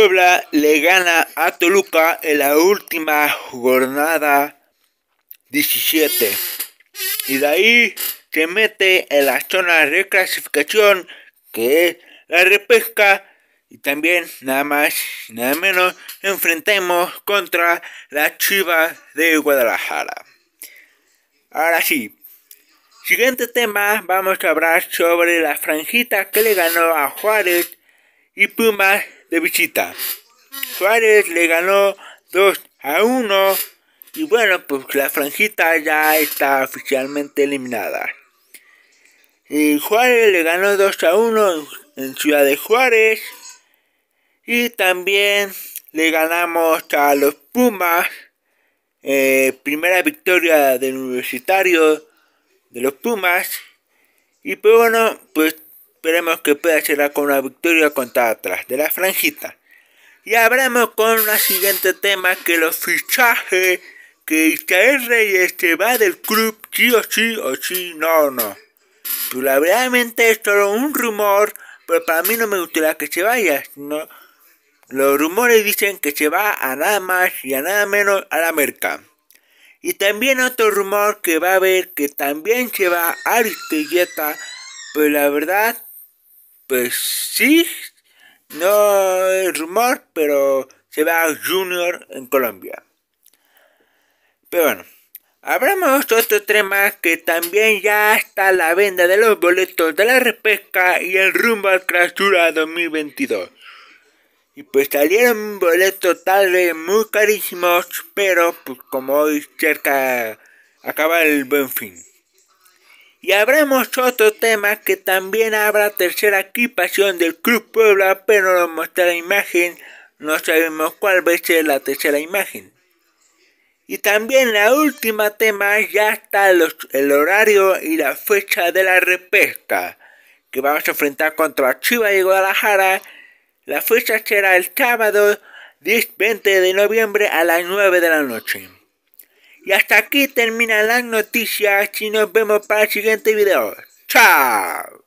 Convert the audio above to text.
Puebla le gana a Toluca en la última jornada 17. Y de ahí se mete en la zona de clasificación que es la repesca. Y también nada más, nada menos, enfrentemos contra la Chivas de Guadalajara. Ahora sí, siguiente tema, vamos a hablar sobre la franjita que le ganó a Juárez y Pumas de visita. Juárez le ganó 2 a 1 y bueno, pues la franjita ya está oficialmente eliminada. Y Juárez le ganó 2 a 1 en Ciudad de Juárez. Y también le ganamos a los Pumas. Eh, primera victoria del universitario de los Pumas. Y pues bueno, pues Esperemos que pueda llegar con una victoria contra atrás de la franjita. Y hablamos con el siguiente tema que los fichajes que Israel Reyes se va del club sí o sí o sí no no. Pero la verdad es solo un rumor, pero para mí no me gustaría que se vaya, no los rumores dicen que se va a nada más y a nada menos a la merca. Y también otro rumor que va a haber que también se va a Aristelleta, pero la verdad pues sí, no es rumor, pero se va a Junior en Colombia. Pero bueno, hablamos de otro tema que también ya está la venta de los boletos de la repesca y el rumbo al clausura 2022. Y pues salieron boletos tal vez muy carísimos, pero pues como hoy cerca acaba el buen fin. Y habremos otro tema que también habrá tercera equipación del Club Puebla, pero no la imagen, no sabemos cuál va a ser la tercera imagen. Y también la última tema ya está el horario y la fecha de la repesca que vamos a enfrentar contra Chiva y Guadalajara. La fecha será el sábado 10-20 de noviembre a las 9 de la noche. Y hasta aquí termina las noticias y nos vemos para el siguiente video. ¡Chao!